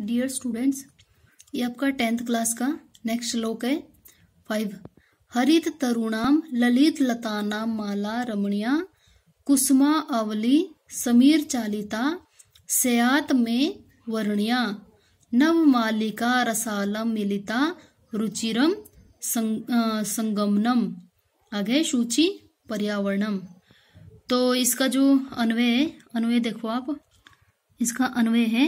dear students ये आपका tenth class का नेक्स्ट श्लोक है फाइव हरित तरुणाम ललित लतानाम माला रमणिया कुसुमा अवली समीर चालिता सयात में वर्णिया नव मालिका रसालम मिलिता रुचिरम संग, आ, संगमनम आगे सूची पर्यावरणम तो इसका जो अन्वय है अन्वय देखो आप इसका अन्वय है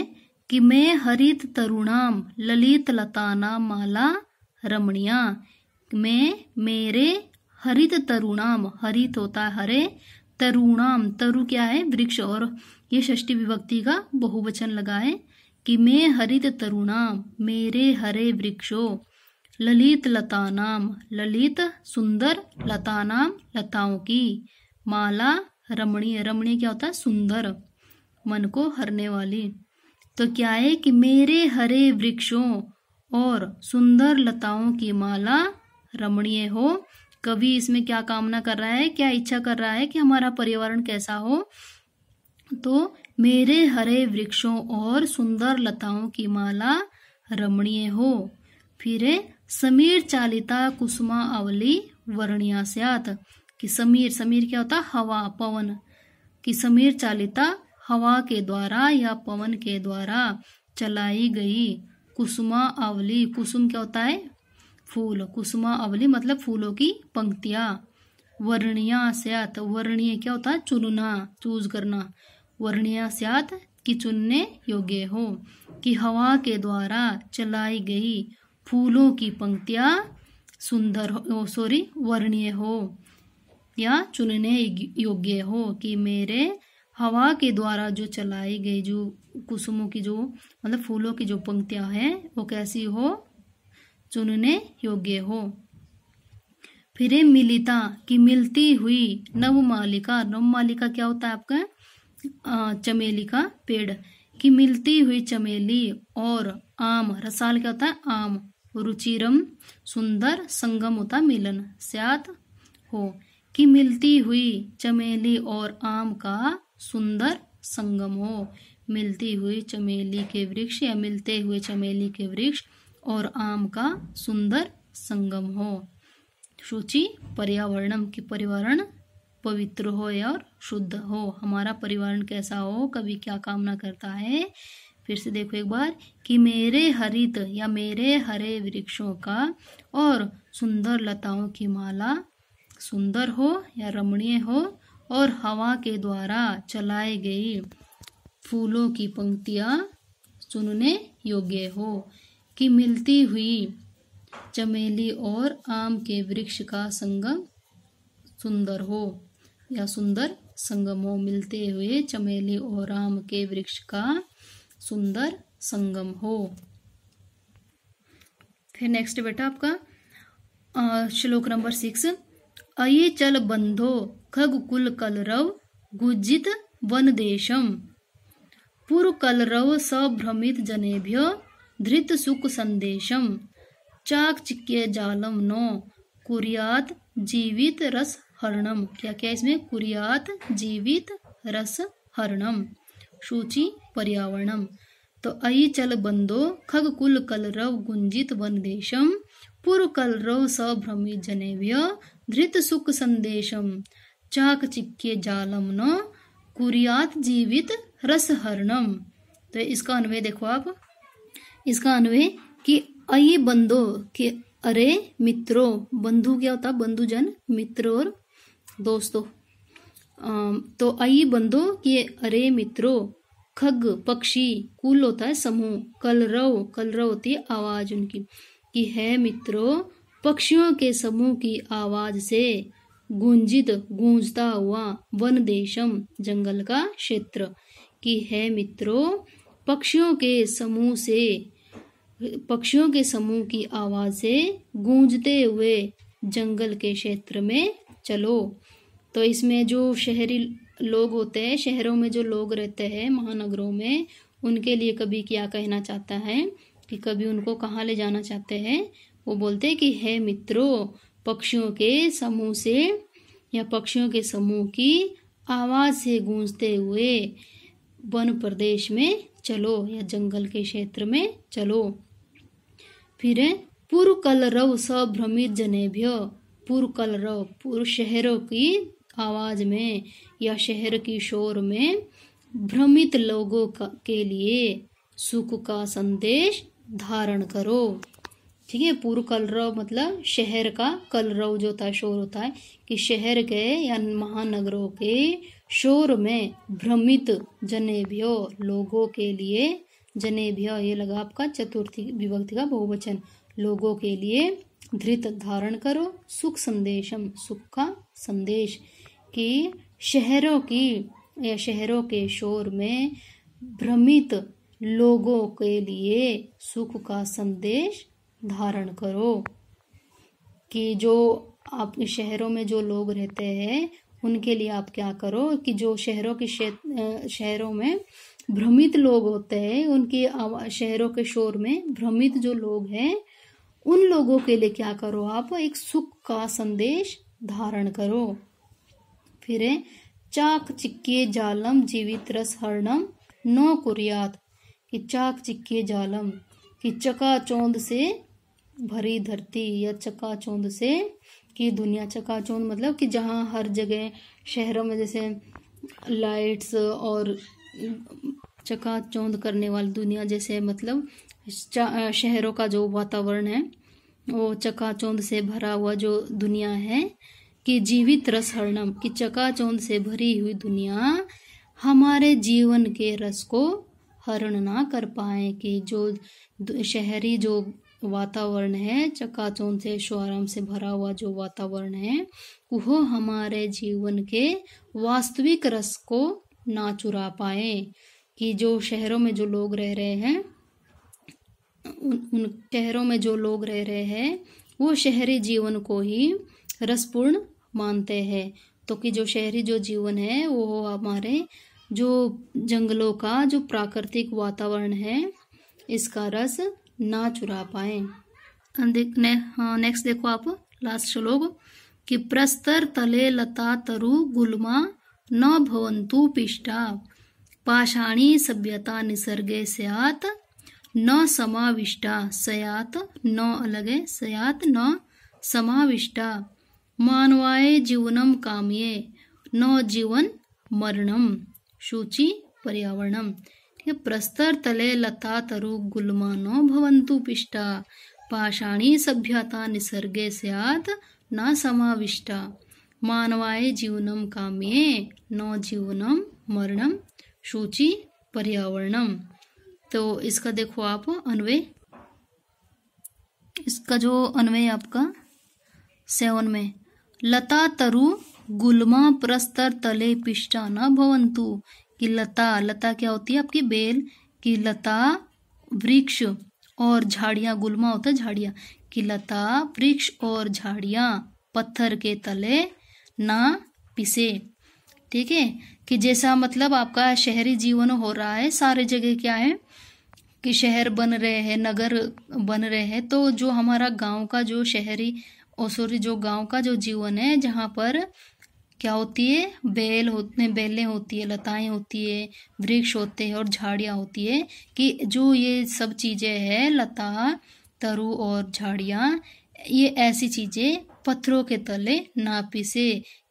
कि मैं हरित तरुणाम ललित लताना माला रमणिया मैं मेरे हरित तरुणाम हरित होता है हरे तरुणाम तरु क्या है वृक्ष और ये षष्टी विभक्ति का बहुवचन लगा है कि मैं हरित तरुणाम मेरे हरे वृक्षो ललित लतानाम ललित सुंदर लतानाम लताओं की माला रमणीय रमणीय क्या होता है सुंदर मन को हरने वाली तो क्या है कि मेरे हरे वृक्षों और सुंदर लताओं की माला रमणीय हो कवि इसमें क्या कामना कर रहा है क्या इच्छा कर रहा है कि हमारा पर्यावरण कैसा हो तो मेरे हरे वृक्षों और सुंदर लताओं की माला रमणीय हो फिर समीर चालिता कुसुमा अवली वर्णिया कि समीर समीर क्या होता हवा पवन कि समीर चालिता हवा के द्वारा या पवन के द्वारा चलाई गई कुसुमा अवली कुसुम क्या होता है फूल कुसुमा अवली मतलब फूलों की पंक्तियां वर्णिया स्यात वर्णीय क्या होता है चुनना चूज करना वर्णिया स्यात कि चुनने योग्य हो कि हवा के द्वारा चलाई गई फूलों की पंक्तियां सुंदर हो सॉरी वर्णीय हो या चुनने योग्य हो कि मेरे हवा के द्वारा जो चलाई गई जो कुसुमों की जो मतलब फूलों की जो पंक्तियां हैं वो कैसी हो चुनने योग्य हो फिर मिलिता की मिलती हुई नव मालिका नव मालिका क्या होता है आपका चमेली का पेड़ की मिलती हुई चमेली और आम रसाल क्या होता है आम रुचिरम सुंदर संगम होता मिलन स्यात हो कि मिलती हुई चमेली और आम का सुंदर संगम हो मिलती हुई चमेली के वृक्ष या मिलते हुए चमेली के वृक्ष और आम का सुंदर संगम हो शुचि पर्यावरणम की पर्यावरण पवित्र हो और शुद्ध हो हमारा पर्यावरण कैसा हो कभी क्या कामना करता है फिर से देखो एक बार कि मेरे हरित या मेरे हरे वृक्षों का और सुंदर लताओं की माला सुंदर हो या रमणीय हो और हवा के द्वारा चलाई गई फूलों की पंक्तियाँ सुनने योग्य हो कि मिलती हुई चमेली और आम के वृक्ष का संगम सुंदर हो या सुंदर संगम हो मिलते हुए चमेली और आम के वृक्ष का सुंदर संगम हो फिर नेक्स्ट बेटा आपका श्लोक नंबर सिक्स अये चल बंधो कुल कलरव गुजित वन देशम पुर कलरव सभ्रमित जनेभ्य धृत सुख संदेशम चाक चिक्के जालम नो कुरियात जीवित रस हरणम क्या क्या इसमें कुरियात जीवित रस हरणम सूची पर्यावरणम तो आई चल बंदो खग कुल कलरव गुंजित वन देशम पुर कलरव सभ्रमित जनेव्य धृत सुख संदेशम चाक चिक्के जालम न कुरियात जीवित रस हरणम तो इसका अन्वय देखो आप इसका अन्वय कि आई बंदो के अरे मित्रो बंधु क्या होता बंधु जन मित्र और दोस्तों तो आई बंदो के अरे मित्रों खग पक्षी कुल होता है समूह कलरव कलरव होती है आवाज उनकी कि है मित्रों पक्षियों के समूह की आवाज से गुंजित गूंजता हुआ वन देशम जंगल का क्षेत्र कि है मित्रों पक्षियों के समूह से पक्षियों के समूह की आवाज से गूंजते हुए जंगल के क्षेत्र में चलो तो इसमें जो शहरी लोग होते हैं शहरों में जो लोग रहते हैं महानगरों में उनके लिए कभी क्या कहना चाहता है कि कभी उनको कहाँ ले जाना चाहते हैं वो बोलते हैं कि हे मित्रों पक्षियों के समूह से या पक्षियों के समूह की आवाज़ से गूंजते हुए वन प्रदेश में चलो या जंगल के क्षेत्र में चलो फिर पुर कलरव सभ्रमित जनेभ्य पुर कलरव पुर शहरों की आवाज में या शहर की शोर में भ्रमित लोगों का के लिए सुख का संदेश धारण करो ठीक है पूर्व कलरव मतलब शहर का कलरव जो होता है शोर होता है कि शहर के या महानगरों के शोर में भ्रमित जनेभ्यो लोगों के लिए जनेभ्य ये लगा आपका चतुर्थी विभक्ति का बहुवचन लोगों के लिए धृत धारण करो सुख संदेशम सुख का संदेश कि शहरों की या शहरों के शोर में भ्रमित लोगों के लिए सुख का संदेश धारण करो कि जो आप शहरों में जो लोग रहते हैं उनके लिए आप क्या करो कि जो शहरों के शहरों में भ्रमित लोग होते हैं उनके शहरों के शोर में भ्रमित जो लोग हैं उन लोगों के लिए क्या करो आप एक सुख का संदेश धारण करो फिरे चाक चिक्के जालम जीवित रस हरणम नो कुरियात कि चाक चिक्के जालम कि चकाचौंध से भरी धरती या चौंद से कि दुनिया चकाचौंध मतलब कि जहाँ हर जगह शहरों में जैसे लाइट्स और चकाचौंध करने वाली दुनिया जैसे मतलब शहरों का जो वातावरण है वो चकाचौंध से भरा हुआ जो दुनिया है कि जीवित रस हरणम की चकाचौंध से भरी हुई दुनिया हमारे जीवन के रस को हरण ना कर पाए कि जो शहरी जो वातावरण है चकाचौंध से शोराम से भरा हुआ जो वातावरण है वह हमारे जीवन के वास्तविक रस को ना चुरा पाए कि जो शहरों में जो लोग रह रहे हैं उन उन शहरों में जो लोग रह रहे हैं वो शहरी जीवन को ही रसपूर्ण मानते हैं तो कि जो शहरी जो जीवन है वो हमारे जो जंगलों का जो प्राकृतिक वातावरण है इसका रस ना चुरा पाए ने, हाँ, नेक्स्ट देखो आप लास्ट श्लोक कि प्रस्तर तले लता तरु गुलमा न भवंतु पिष्टा पाषाणी सभ्यता निसर्गे सयात न समाविष्टा सयात न अलगे सयात न समाविष्टा मानवाय जीवनम काम्ये न जीवन मरणम शुचि पर्यावरणम ठीक है प्रस्तर तले लता तरु गुलमानो भवंतु पिष्टा पाषाणी सभ्यता निसर्गे सियात न समाविष्टा मानवाय जीवनम काम्ये न जीवनम मरणम शुचि पर्यावरणम तो इसका देखो आप अन्वय इसका जो अन्वय आपका सेवन में लता तरु गुलमा प्रस्तर तले पिष्टा न भवंतु कि लता लता क्या होती है आपकी बेल कि लता वृक्ष और झाड़िया गुलमा होता है झाड़ियाँ कि लता वृक्ष और झाड़िया पत्थर के तले ना पिसे ठीक है कि जैसा मतलब आपका शहरी जीवन हो रहा है सारे जगह क्या है कि शहर बन रहे हैं नगर बन रहे हैं तो जो हमारा गांव का जो शहरी और सॉरी जो गांव का जो जीवन है जहाँ पर क्या होती है बेल होते बेलें होती है लताएं होती है वृक्ष होते हैं और झाड़ियाँ होती है कि जो ये सब चीज़ें हैं लता तरु और झाड़ियाँ ये ऐसी चीज़ें पत्थरों के तले ना पिसे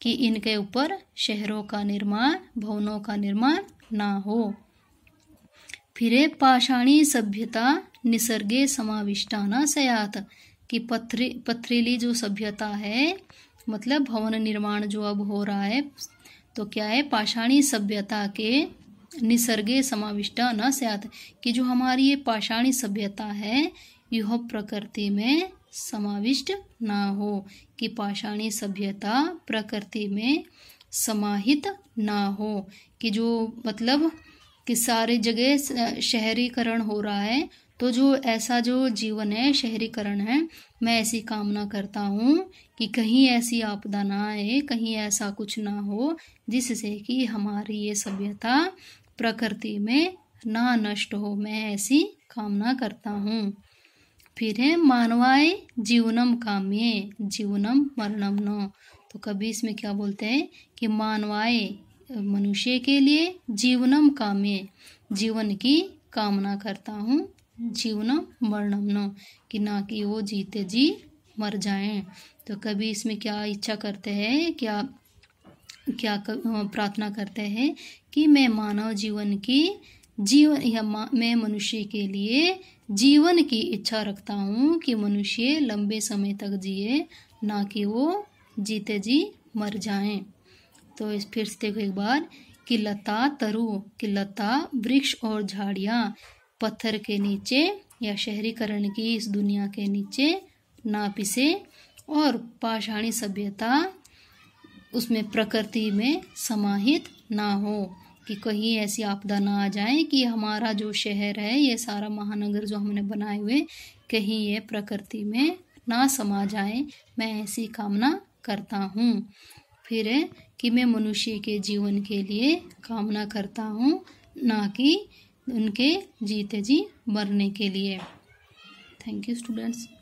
कि इनके ऊपर शहरों का निर्माण भवनों का निर्माण ना हो फिर पाषाणी सभ्यता निसर्गे समाविष्टाना सयात कि पथरी पथरीली जो सभ्यता है मतलब भवन निर्माण जो अब हो रहा है तो क्या है पाषाणी सभ्यता के निसर्गे समाविष्ट न सत कि जो हमारी ये पाषाणी सभ्यता है यह प्रकृति में समाविष्ट ना हो कि पाषाणी सभ्यता प्रकृति में समाहित ना हो कि जो मतलब कि सारे जगह शहरीकरण हो रहा है तो जो ऐसा जो जीवन है शहरीकरण है मैं ऐसी कामना करता हूँ कि कहीं ऐसी आपदा ना आए कहीं ऐसा कुछ ना हो जिससे कि हमारी ये सभ्यता प्रकृति में ना नष्ट हो मैं ऐसी कामना करता हूँ फिर है मानवाय जीवनम काम्य जीवनम मरणम न तो कभी इसमें क्या बोलते हैं कि मानवाय मनुष्य के लिए जीवनम काम्य जीवन की कामना करता हूँ जीवन मरणम न कि ना कि वो जीते जी मर जाएं तो कभी इसमें क्या इच्छा करते हैं क्या क्या प्रार्थना करते हैं कि मैं मानव जीवन की जीवन या मैं मनुष्य के लिए जीवन की इच्छा रखता हूँ कि मनुष्य लंबे समय तक जिए ना कि वो जीते जी मर जाएं तो इस फिर से देखो एक बार कि लता तरु कि लता वृक्ष और झाड़ियाँ पत्थर के नीचे या शहरीकरण की इस दुनिया के नीचे ना पिसे और पाषाणी सभ्यता उसमें प्रकृति में समाहित ना हो कि कहीं ऐसी आपदा ना आ जाए कि हमारा जो शहर है ये सारा महानगर जो हमने बनाए हुए कहीं ये प्रकृति में ना समा जाए मैं ऐसी कामना करता हूँ फिर कि मैं मनुष्य के जीवन के लिए कामना करता हूँ ना कि उनके जीते जी मरने के लिए थैंक यू स्टूडेंट्स